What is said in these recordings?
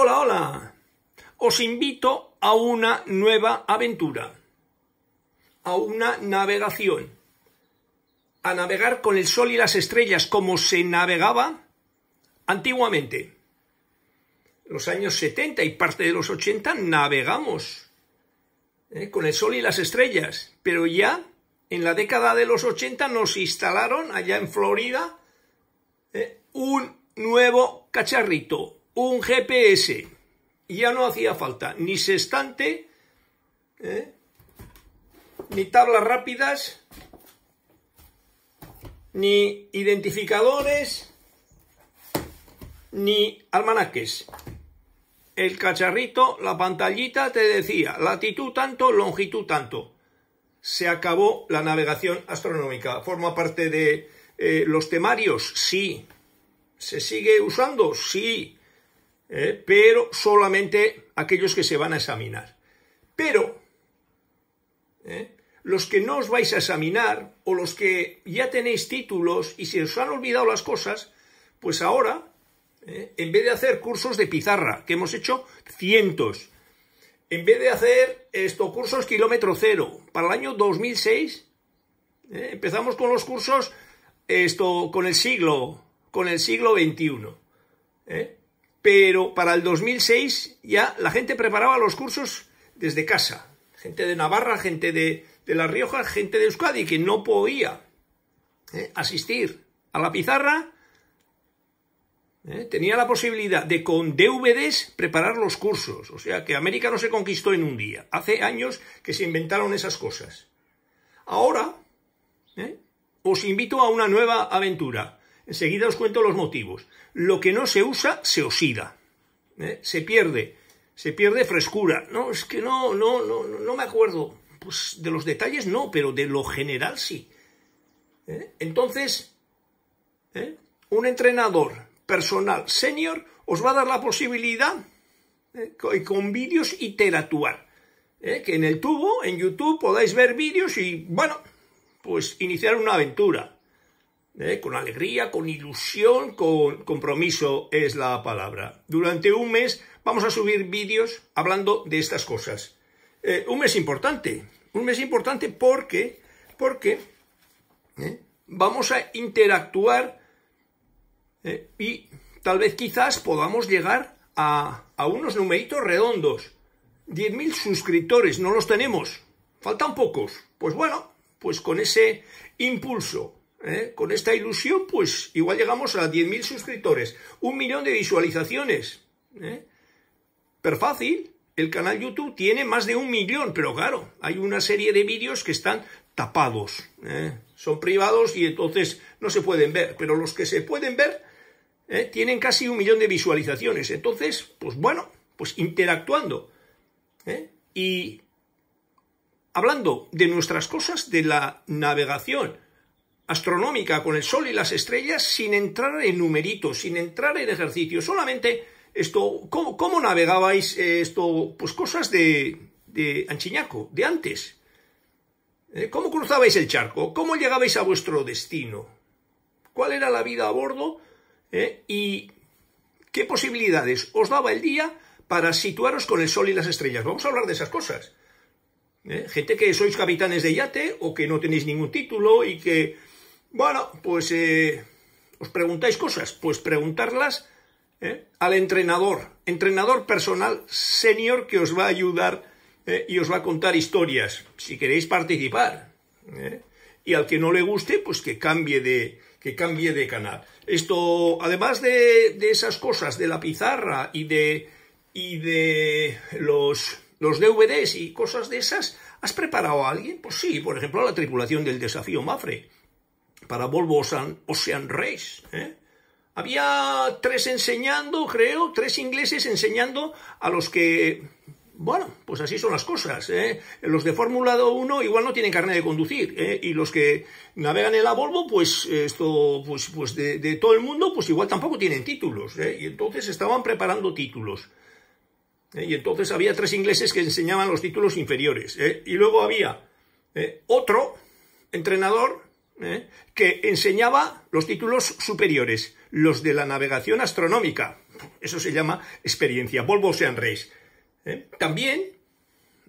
Hola, hola. Os invito a una nueva aventura, a una navegación, a navegar con el sol y las estrellas como se navegaba antiguamente. Los años 70 y parte de los 80 navegamos ¿eh? con el sol y las estrellas, pero ya en la década de los 80 nos instalaron allá en Florida ¿eh? un nuevo cacharrito, un GPS. Ya no hacía falta ni sextante, ¿eh? ni tablas rápidas, ni identificadores, ni almanaques. El cacharrito, la pantallita te decía latitud tanto, longitud tanto. Se acabó la navegación astronómica. ¿Forma parte de eh, los temarios? Sí. ¿Se sigue usando? Sí. ¿eh? pero solamente aquellos que se van a examinar. Pero ¿eh? los que no os vais a examinar o los que ya tenéis títulos y se os han olvidado las cosas, pues ahora, ¿eh? en vez de hacer cursos de pizarra, que hemos hecho cientos, en vez de hacer estos cursos kilómetro cero, para el año 2006 empezamos con los cursos esto, con el siglo, con el siglo XXI. ¿eh? pero para el 2006 ya la gente preparaba los cursos desde casa. Gente de Navarra, gente de, La Rioja, gente de Euskadi que no podía ¿eh? asistir a la pizarra. ¿eh? Tenía la posibilidad de con DVDs preparar los cursos. O sea que América no se conquistó en un día. Hace años que se inventaron esas cosas. Ahora ¿eh? os invito a una nueva aventura. Enseguida os cuento los motivos. Lo que no se usa se osida, ¿eh? se pierde, se pierde frescura. No, es que no, no, no, no me acuerdo. Pues de los detalles no, pero de lo general sí. ¿eh? Entonces, ¿eh? un entrenador personal senior os va a dar la posibilidad con vídeos interactuar. Que en el tubo, en YouTube, podáis ver vídeos y, bueno, pues iniciar una aventura. ¿eh? con alegría, con ilusión, con compromiso es la palabra. Durante un mes vamos a subir vídeos hablando de estas cosas. Eh, un mes importante, un mes importante porque, porque ¿eh? vamos a interactuar y tal vez quizás podamos llegar a, a unos numeritos redondos. 10.000 suscriptores, no los tenemos, faltan pocos. Pues bueno, pues con ese impulso ¿eh? Con esta ilusión, pues igual llegamos a 10.000 suscriptores, un millón de visualizaciones. ¿eh? Pero fácil, el canal YouTube tiene más de un millón, pero claro, hay una serie de vídeos que están tapados, ¿eh? son privados y entonces no se pueden ver, pero los que se pueden ver ¿eh? tienen casi un millón de visualizaciones, entonces, pues bueno, pues interactuando y hablando de nuestras cosas, de la navegación, astronómica con el Sol y las estrellas sin entrar en numeritos, sin entrar en ejercicio, solamente esto, ¿cómo, navegabais eh, esto? Pues cosas de, de Anchiñaco, de antes. Eh, ¿Cómo cruzabais el charco? ¿Cómo llegabais a vuestro destino? ¿Cuál era la vida a bordo? Eh, ¿Y qué posibilidades os daba el día para situaros con el sol y las estrellas? Vamos a hablar de esas cosas. Gente que sois capitanes de yate o que no tenéis ningún título y que bueno, pues eh, os preguntáis cosas, pues preguntarlas eh, al entrenador, entrenador personal senior que os va a ayudar eh, y os va a contar historias, si queréis participar. Y al que no le guste, pues que cambie de, que cambie de canal. Esto, además de, de esas cosas, de la pizarra y de, y de los, los DVDs y cosas de esas, ¿has preparado a alguien? Pues sí, por ejemplo, la tripulación del desafío Mafre para Volvo Ocean, Ocean Race. ¿eh? Había tres enseñando, creo, tres ingleses enseñando a los que... Bueno, pues así son las cosas. ¿eh? Los de Fórmula 1 igual no tienen carnet de conducir. ¿eh? Y los que navegan en la Volvo, pues esto, pues, pues de, de, todo el mundo, pues igual tampoco tienen títulos. Y entonces estaban preparando títulos. Y entonces había tres ingleses que enseñaban los títulos inferiores. Y luego había otro entrenador ¿eh? que enseñaba los títulos superiores, los de la navegación astronómica. Eso se llama experiencia, Volvo Ocean Race. ¿Eh? También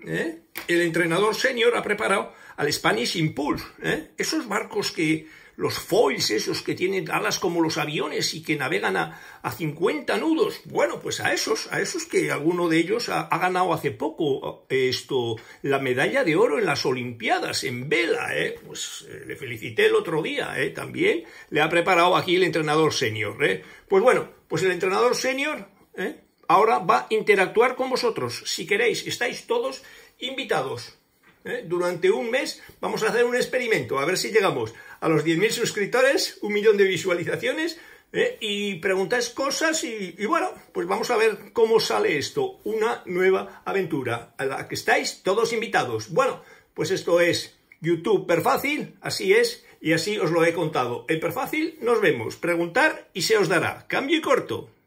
¿eh? el entrenador senior ha preparado al Spanish Impulse, esos barcos que los foils esos que tienen alas como los aviones y que navegan a, a 50 nudos. Bueno, pues a esos, a esos que alguno de ellos ha, ganado hace poco eh, esto, la medalla de oro en las Olimpiadas, en vela, ¿eh? Pues eh, le felicité el otro día, ¿eh? También le ha preparado aquí el entrenador senior, eh. Pues bueno, pues el entrenador senior, Ahora va a interactuar con vosotros. Si queréis, estáis todos invitados. ¿eh? Durante un mes vamos a hacer un experimento, a ver si llegamos a los 10.000 suscriptores, un millón de visualizaciones, ¿eh? y preguntáis cosas y, y bueno, pues vamos a ver cómo sale esto, una nueva aventura a la que estáis todos invitados. Bueno, pues esto es YouTube Perfácil, así es, y así os lo he contado. El Perfácil, nos vemos, preguntar y se os dará. Cambio y corto.